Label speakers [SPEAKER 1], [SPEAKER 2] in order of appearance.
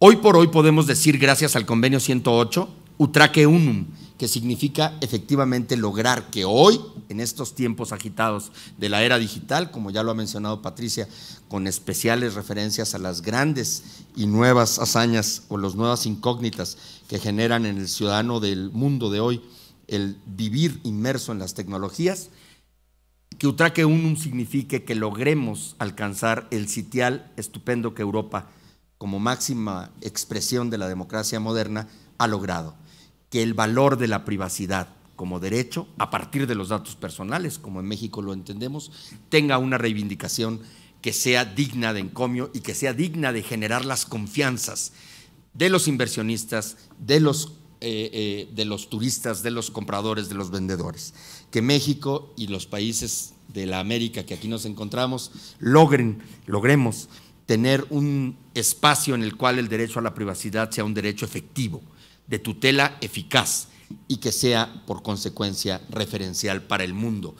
[SPEAKER 1] Hoy por hoy podemos decir, gracias al convenio 108, utraque unum, que significa efectivamente lograr que hoy, en estos tiempos agitados de la era digital, como ya lo ha mencionado Patricia, con especiales referencias a las grandes y nuevas hazañas o las nuevas incógnitas que generan en el ciudadano del mundo de hoy el vivir inmerso en las tecnologías, que Utraque Unum signifique que logremos alcanzar el sitial estupendo que Europa como máxima expresión de la democracia moderna, ha logrado, que el valor de la privacidad como derecho, a partir de los datos personales, como en México lo entendemos, tenga una reivindicación que sea digna de encomio y que sea digna de generar las confianzas de los inversionistas, de los, eh, eh, de los turistas, de los compradores, de los vendedores. Que México y los países de la América que aquí nos encontramos logren, logremos tener un espacio en el cual el derecho a la privacidad sea un derecho efectivo, de tutela eficaz y que sea, por consecuencia, referencial para el mundo,